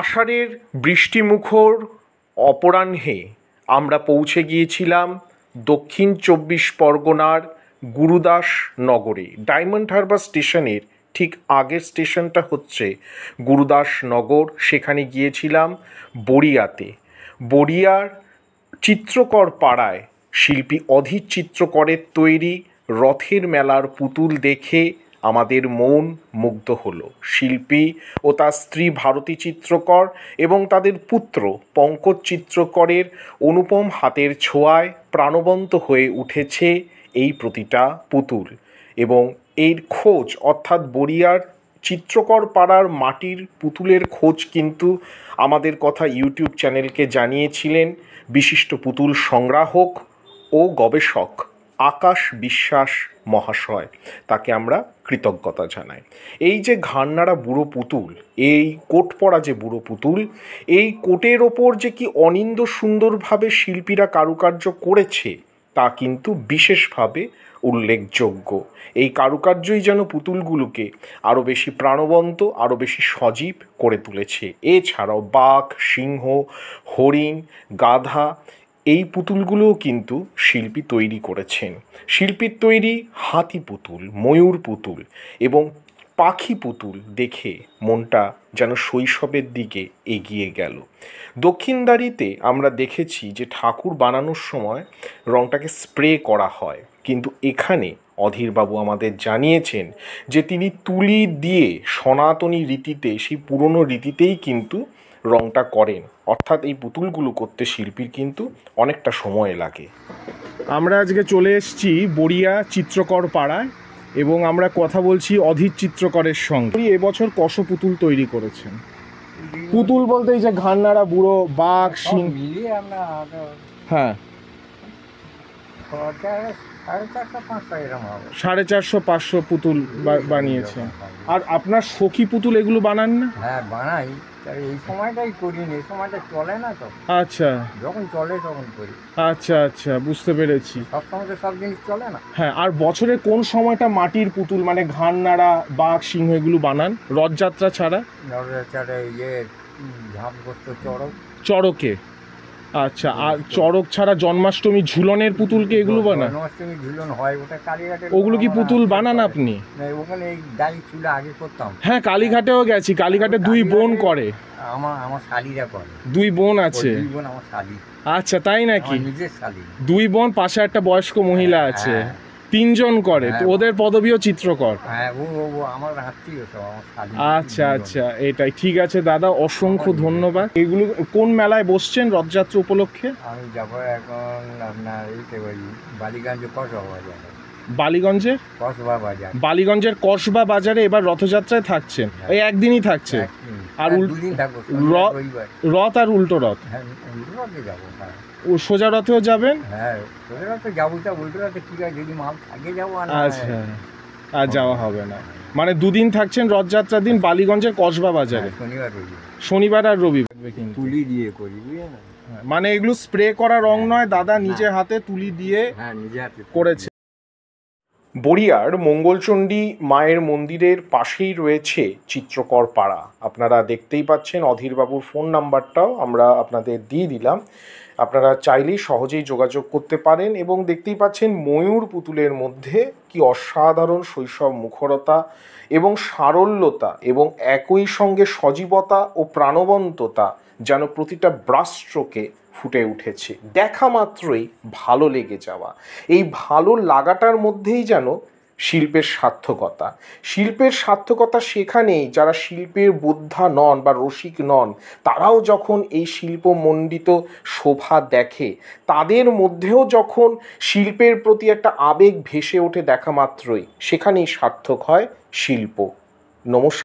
আষাঢ়ের বৃষ্টিমুখর অপরাহ্নে আমরা পৌঁছে গিয়েছিলাম দক্ষিণ চব্বিশ পরগনার গুরুদাস নগরে ডায়মন্ড হারবার স্টেশনের ঠিক আগের স্টেশনটা হচ্ছে গুরুদাস নগর সেখানে গিয়েছিলাম বড়িয়াতে বড়িয়ার চিত্রকর পাড়ায় শিল্পী অধীর চিত্রকরের তৈরি রথের মেলার পুতুল দেখে আমাদের মন মুগ্ধ হলো শিল্পী ও তার স্ত্রী ভারতী চিত্রকর এবং তাদের পুত্র পঙ্কজ চিত্রকরের অনুপম হাতের ছোঁয়ায় প্রাণবন্ত হয়ে উঠেছে এই প্রতিটা পুতুল এবং এর খোঁজ অর্থাৎ বড়িয়ার চিত্রকর পাড়ার মাটির পুতুলের খোঁজ কিন্তু আমাদের কথা ইউটিউব চ্যানেলকে জানিয়েছিলেন বিশিষ্ট পুতুল সংগ্রাহক ও গবেষক আকাশ বিশ্বাস মহাশয় তাকে আমরা কৃতজ্ঞতা জানাই এই যে ঘান্নারা বুড়ো পুতুল এই কোট পরা যে বুড়ো পুতুল এই কোটের ওপর যে কি অনিন্দ সুন্দরভাবে শিল্পীরা কারুকার্য করেছে তা কিন্তু বিশেষভাবে উল্লেখযোগ্য এই কারুকার্যই যেন পুতুলগুলোকে আরও বেশি প্রাণবন্ত আরও বেশি সজীব করে তুলেছে এছাড়াও বাঘ সিংহ হরিণ গাধা এই পুতুলগুলোও কিন্তু শিল্পী তৈরি করেছেন শিল্পীর তৈরি হাতি পুতুল ময়ূর পুতুল এবং পাখি পুতুল দেখে মনটা যেন শৈশবের দিকে এগিয়ে গেল দক্ষিণদারিতে আমরা দেখেছি যে ঠাকুর বানানোর সময় রংটাকে স্প্রে করা হয় কিন্তু এখানে অধীরবাবু আমাদের জানিয়েছেন যে তিনি তুলি দিয়ে সনাতনী রীতিতে সেই পুরনো রীতিতেই কিন্তু রংটা করেন অর্থাৎ এই পুতুলগুলো করতে শিল্পীর কিন্তু অনেকটা সময় লাগে আমরা আজকে চলে এসেছি বড়িয়া চিত্রকর পাড়ায় এবং আমরা কথা বলছি অধীর চিত্রকরের সঙ্গে এবছর কষ পুতুল তৈরি করেছেন পুতুল বলতে এই যে ঘান্নারা বুড়ো বাঘ সিং হ্যাঁ সাড়ে চারশো পাঁচশো পুতুল বানিয়েছে আর আপনার সখী পুতুল এগুলো বানান না হ্যাঁ বানাই এই সময়টাই করিনি এই সময়টা চলে না তো আচ্ছা যখন চলে তখন করি আচ্ছা আচ্ছা বুঝতে পেরেছি সব সময় তো সব জিনিস চলে না হ্যাঁ আর বছরে কোন সময়টা মাটির পুতুল মানে ঘান নাড়া বাঘ সিংহ এগুলো বানান রথযাত্রা ছাড়া রথযাত্রা ইয়ে ঝাপগ্রস্ত চড়ক চড়কে আচ্ছা আর চড়ক ছাড়া জন্মাষ্টমী ঝুলনের পুতুল কি এগুলো বানান জন্মাষ্টমী ঝুলন হয় ওটা কালীঘাটে ওগুলো কি পুতুল বানান আপনি ওখানে এই গাড়ি চুলা আগে করতাম হ্যাঁ কালীঘাটেও গেছি কালীঘাটে দুই বোন করে আমার আমার শালিরা করে দুই বোন আছে দুই বোন আমার শালি আচ্ছা তাই নাকি নিজের শালি দুই বোন পাশে একটা বয়স্ক মহিলা হ্যাঁ, আছে হ্যাঁ, হ্যাঁ। তিনজন করে হ্যাঁ, ওদের পদবিও চিত্রকর হ্যাঁ, আচ্ছা আচ্ছা এটাই ঠিক আছে দাদা অসংখ্য ধন্যবাদ এগুলো কোন মেলায় বসছেন রথযাত্রা উপলক্ষে আমি যাব এখন আপনার বালিগঞ্জ বালিগঞ্জের কসবা বাজার বালিগঞ্জের কসবা বাজারে এবার রথযাত্রায় থাকছেন ওই হ্যাঁ। একদিনই থাকছে আর রথ আর উল্টো রথ ও সোজা রথেও যাবেন হ্যাঁ আর আচ্ছা আর যাওয়া হবে না মানে দুদিন থাকছেন রথযাত্রার দিন বালিগঞ্জের কসবা বাজারে হ্যাঁ, শনিবার আর রবিবার মানে এগুলো স্প্রে করা রং নয় দাদা নিজে হ্যাঁ। হাতে তুলি দিয়ে হ্যাঁ, করেছে বড়িয়ার মঙ্গলচণ্ডী মায়ের মন্দিরের পাশেই রয়েছে চিত্রকর পাড়া আপনারা দেখতেই পাচ্ছেন অধীরবাবুর ফোন নাম্বারটাও আমরা আপনাদের দিয়ে দিলাম আপনারা চাইলেই সহজেই যোগাযোগ করতে পারেন এবং দেখতেই পাচ্ছেন ময়ূর পুতুলের মধ্যে কি অসাধারণ শৈশব মুখরতা এবং সারল্যতা এবং একই সঙ্গে সজীবতা ও প্রাণবন্ততা যেন প্রতিটা ব্রাস্ট্রোকে ফুটে উঠেছে দেখা মাত্রই ভালো লেগে যাওয়া এই ভালো লাগাটার মধ্যেই যেন শিল্পের সার্থকতা শিল্পের সার্থকতা সেখানেই যারা শিল্পের বোদ্ধা নন বা রসিক নন তারাও যখন এই শিল্পমণ্ডিত শোভা দেখে তাদের মধ্যেও যখন শিল্পের প্রতি একটা আবেগ ভেসে ওঠে দেখা মাত্রই সেখানেই সার্থক হয় শিল্প নমস্কার